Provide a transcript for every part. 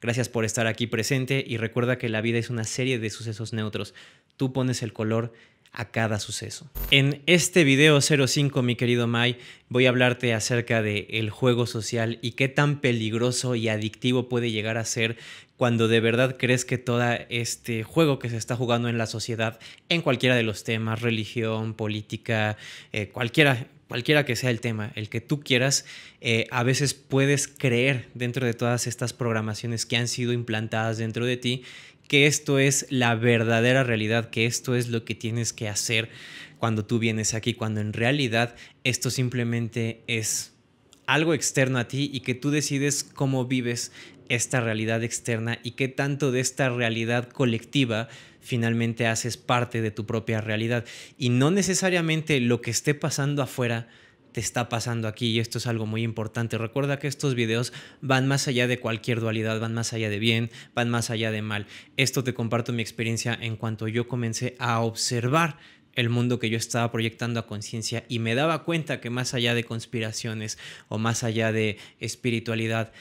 Gracias por estar aquí presente y recuerda que la vida es una serie de sucesos neutros. Tú pones el color a cada suceso. En este video 05, mi querido Mai, voy a hablarte acerca del juego social y qué tan peligroso y adictivo puede llegar a ser cuando de verdad crees que todo este juego que se está jugando en la sociedad, en cualquiera de los temas, religión, política, eh, cualquiera, cualquiera que sea el tema, el que tú quieras, eh, a veces puedes creer dentro de todas estas programaciones que han sido implantadas dentro de ti que esto es la verdadera realidad, que esto es lo que tienes que hacer cuando tú vienes aquí, cuando en realidad esto simplemente es algo externo a ti y que tú decides cómo vives esta realidad externa y qué tanto de esta realidad colectiva finalmente haces parte de tu propia realidad. Y no necesariamente lo que esté pasando afuera te está pasando aquí y esto es algo muy importante. Recuerda que estos videos van más allá de cualquier dualidad, van más allá de bien, van más allá de mal. Esto te comparto mi experiencia en cuanto yo comencé a observar el mundo que yo estaba proyectando a conciencia y me daba cuenta que más allá de conspiraciones o más allá de espiritualidad,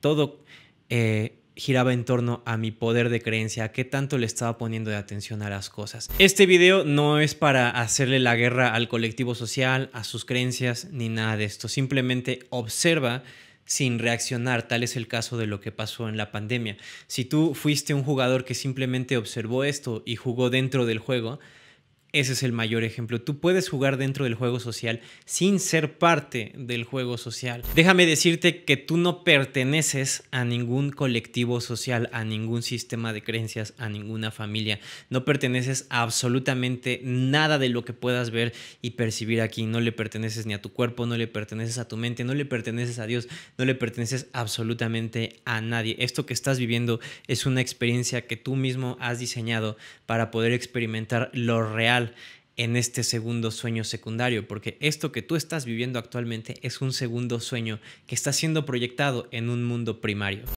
todo eh, giraba en torno a mi poder de creencia, a qué tanto le estaba poniendo de atención a las cosas. Este video no es para hacerle la guerra al colectivo social, a sus creencias, ni nada de esto. Simplemente observa sin reaccionar, tal es el caso de lo que pasó en la pandemia. Si tú fuiste un jugador que simplemente observó esto y jugó dentro del juego, ese es el mayor ejemplo. Tú puedes jugar dentro del juego social sin ser parte del juego social. Déjame decirte que tú no perteneces a ningún colectivo social, a ningún sistema de creencias, a ninguna familia. No perteneces a absolutamente nada de lo que puedas ver y percibir aquí. No le perteneces ni a tu cuerpo, no le perteneces a tu mente, no le perteneces a Dios, no le perteneces absolutamente a nadie. Esto que estás viviendo es una experiencia que tú mismo has diseñado para poder experimentar lo real en este segundo sueño secundario, porque esto que tú estás viviendo actualmente es un segundo sueño que está siendo proyectado en un mundo primario.